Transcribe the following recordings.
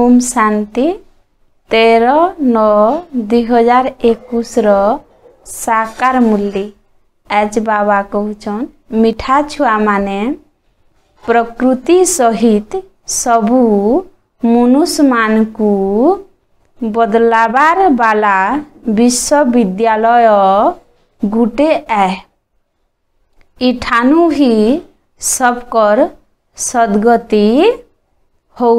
ओम शांति तेर नौ दुहजार एक साकार मूल्य आज बाबा कहचन मीठा छुआ मान प्रकृति सहित सबु मनुष्य मान को बदलावार बाला विश्वविद्यालय गुटे आठानु ही सबकर सदगति हो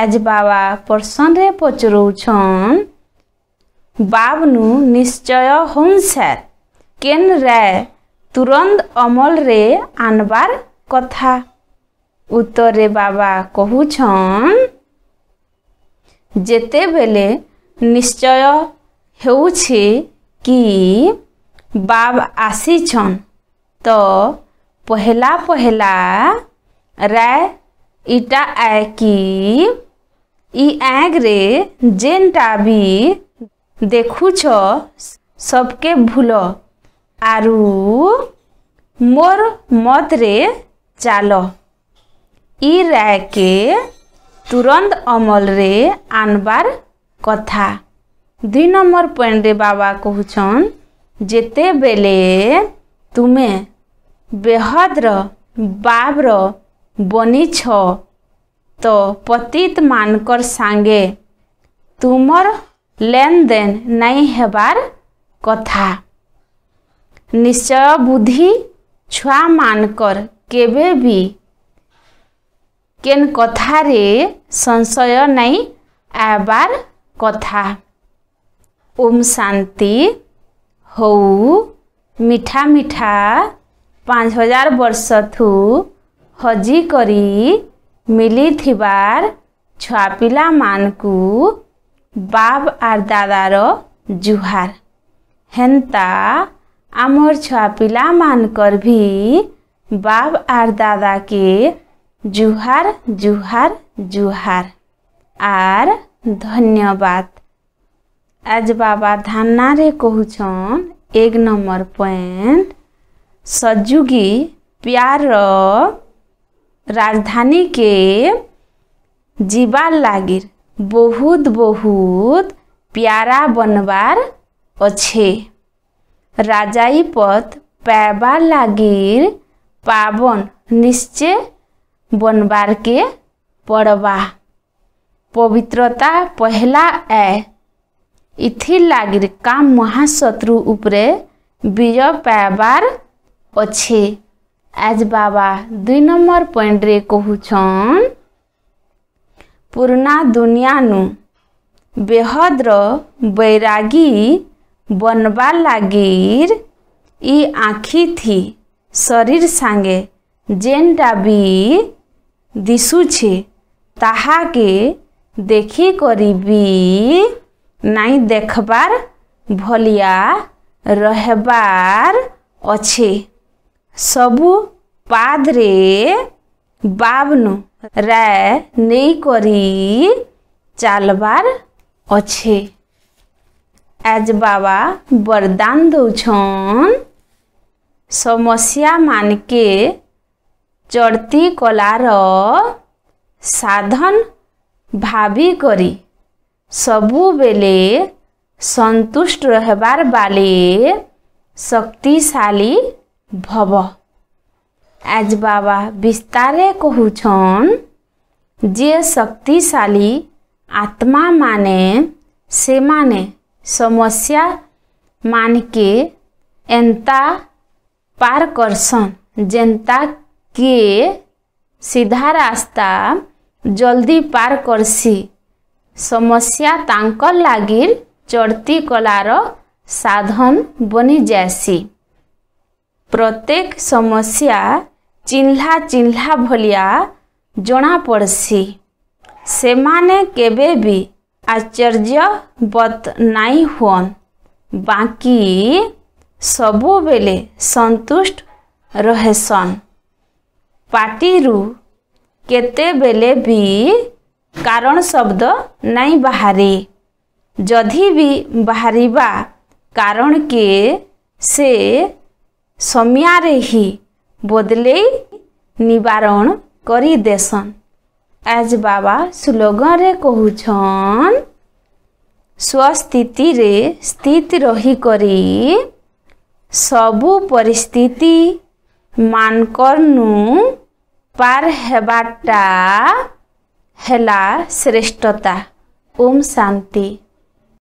ଆଜ୍ ବାବା ପର୍ସନ୍ରେ ପଚରଉଛନ୍ ବାବ୍ନୁ ନିଶ୍ଚୟ ହୁଁ ସାର୍ କେନ୍ ରେ ତୁରନ୍ତ ଅମଲରେ ଆନବାର୍ କଥା ଉତ୍ତରରେ ବାବା କହୁଛନ୍ ଯେତେବେଳେ ନିଶ୍ଚୟ ହେଉଛି କି ବାବ ଆସିଛନ୍ ତ ପହଲା ପହଲା ରାୟ ଇଟା ଆକି ଇ ଆଗ୍ରେ ଯେନ୍ଟା ବି ଦେଖୁଛ ସବ୍କେ ଭୁଲ ଆରୁ ମୋର୍ ମତରେ ଚାଲ ଇ ରାୟକେ ତୁରନ୍ତ ଅମଲରେ ଆନବାର୍ କଥା ଦୁଇ ନମ୍ବର ପଏଣ୍ଟରେ ବାବା କହୁଛନ୍ ଯେତେବେଲେ ତୁମେ ବେହଦର ବାବ୍ର बनी छ तो पतित मानकर सांगे तुमर लेनदेन नहीं हेबार कथा निश्चय बुद्धि छुआ मानकर केबे भी केन कथारे संशय नहीं आबार कथा ओम शांति हो मीठा मीठा पाँच हजार वर्ष थू हजिक मिली छुआपिला मान को बाब आर दादार जुहार हेन्ता आमर छुआपिला मानकर भी बाब आर दादा के जुहार जुहार जुहार आर धन्यवाद आज बाबा धाना कहछन एक नंबर पॉइंट सजुगी प्यार रो राजधानी के जीवार लागिर बहुत बहुत प्यारा बनवार अच्छे राजाई पद पैबार लागिर पावन निश्चय बनवार के पड़वा पवित्रता पहला ए इथिर लागिर काम महाशत्रु उपरे विजय पैबार अच्छे আজ বাবা দুই নম্বর পয়েন্টরে কহুছন পুরনা নু বেহদ্র বৈরাগী বনবার লাগির ই আখি থি শরীর সাঙ্গে যেনটা বি দিশুছে তাহাকে দেখি করিবি নাই দেখবার ভলিয়া রহবার অছে सबुपाद्रे बाब्रा नैकरी चाल्बार अछे एजबा बरदान समस्या मानके चर्ती कलार साधन करी। बेले संतुष्ट रहबार सन्तुष्ट शक्तिशाली भव आज बाबा विस्तार कहछन जे शक्तिशाली आत्मा माने से माने समस्या मान के एंता पार करसन जेंता के सीधा रास्ता जल्दी पार करसी समस्या तांकर लागिर चढ़ती कलार साधन बनी जैसी ପ୍ରତ୍ୟେକ ସମସ୍ୟା ଚିହ୍ନା ଚିହ୍ନା ଭଳିଆ ଜଣାପଡ଼ସି ସେମାନେ କେବେ ବି ଆଶ୍ଚର୍ଯ୍ୟବତ ନାଇଁ ହୁଅନ୍ ବାକି ସବୁବେଳେ ସନ୍ତୁଷ୍ଟ ରହେସନ୍ ପାଟିରୁ କେତେବେଳେ ବି କାରଣ ଶବ୍ଦ ନାଇଁ ବାହାରେ ଯଦି ବି ବାହାରିବା କାରଣ କିଏ ସେ ସମିଆରେ ହି ବଦଲେଇ ନିବାରଣ କରି ଦେସନ୍ ଆଜ ବାବା ସ୍ଲୋଗନରେ କହୁଛନ୍ ସ୍ୱସ୍ଥିତିରେ ସ୍ଥିତ ରହିକରି ସବୁ ପରିସ୍ଥିତି ମାନକରନୁ ପାର ହେବାଟା ହେଲା ଶ୍ରେଷ୍ଠତା ଓମ୍ ଶାନ୍ତି